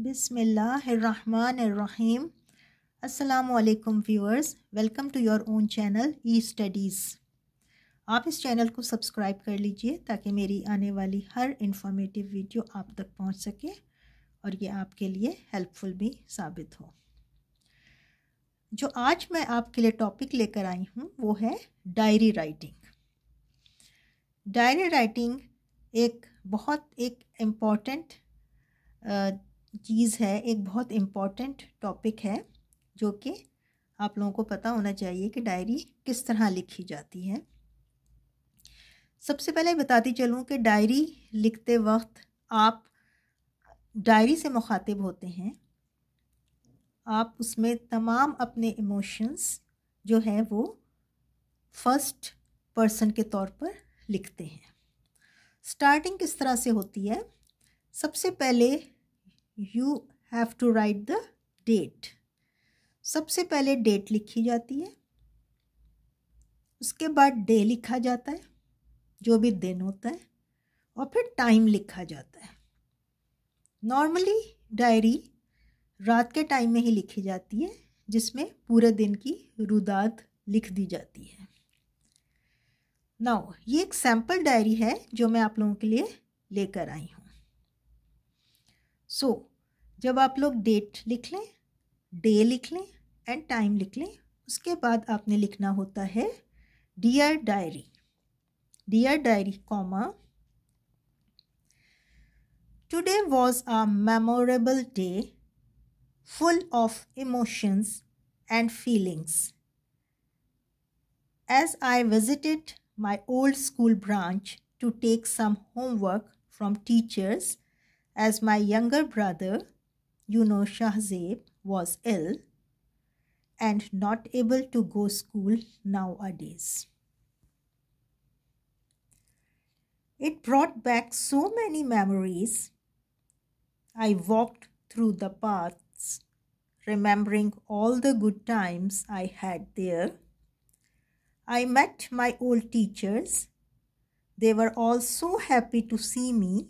बिसमीम असलकम viewers welcome to your own channel E studies आप इस चैनल को सब्सक्राइब कर लीजिए ताकि मेरी आने वाली हर इंफॉर्मेटिव वीडियो आप तक पहुंच सके और ये आपके लिए हेल्पफुल भी साबित हो जो आज मैं आपके लिए टॉपिक लेकर आई हूँ वो है डायरी राइटिंग डायरी राइटिंग एक बहुत एक इम्पॉर्टेंट चीज़ है एक बहुत इम्पॉर्टेंट टॉपिक है जो कि आप लोगों को पता होना चाहिए कि डायरी किस तरह लिखी जाती है सबसे पहले बताती चलूँ कि डायरी लिखते वक्त आप डायरी से मुखातिब होते हैं आप उसमें तमाम अपने इमोशंस जो है वो फर्स्ट पर्सन के तौर पर लिखते हैं स्टार्टिंग किस तरह से होती है सबसे पहले you have to write the date सबसे पहले डेट लिखी जाती है उसके बाद डे लिखा जाता है जो भी दिन होता है और फिर टाइम लिखा जाता है नॉर्मली डायरी रात के टाइम में ही लिखी जाती है जिसमें पूरे दिन की रुदात लिख दी जाती है नाउ ये एक सैम्पल डायरी है जो मैं आप लोगों के लिए लेकर आई हूँ सो so, जब आप लोग डेट लिख लें डे लिख लें एंड टाइम लिख लें उसके बाद आपने लिखना होता है dear diary dear diary comma today was a memorable day full of emotions and feelings as I visited my old school branch to take some homework from teachers as my younger brother you know Shahzeb was ill and not able to go school nowadays. It brought back so many memories. I walked through the paths, remembering all the good times I had there. I met my old teachers. They were all so happy to see me.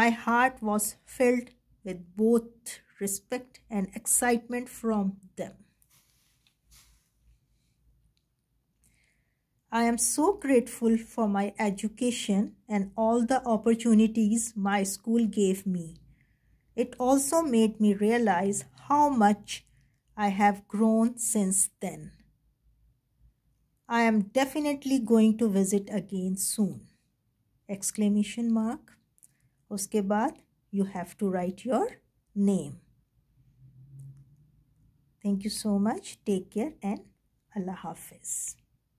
My heart was filled with both respect and excitement from them. I am so grateful for my education and all the opportunities my school gave me. It also made me realize how much I have grown since then. I am definitely going to visit again soon. Exclamation mark. उसके बाद you have to write your name. Thank you so much. Take care and Allah Hafiz.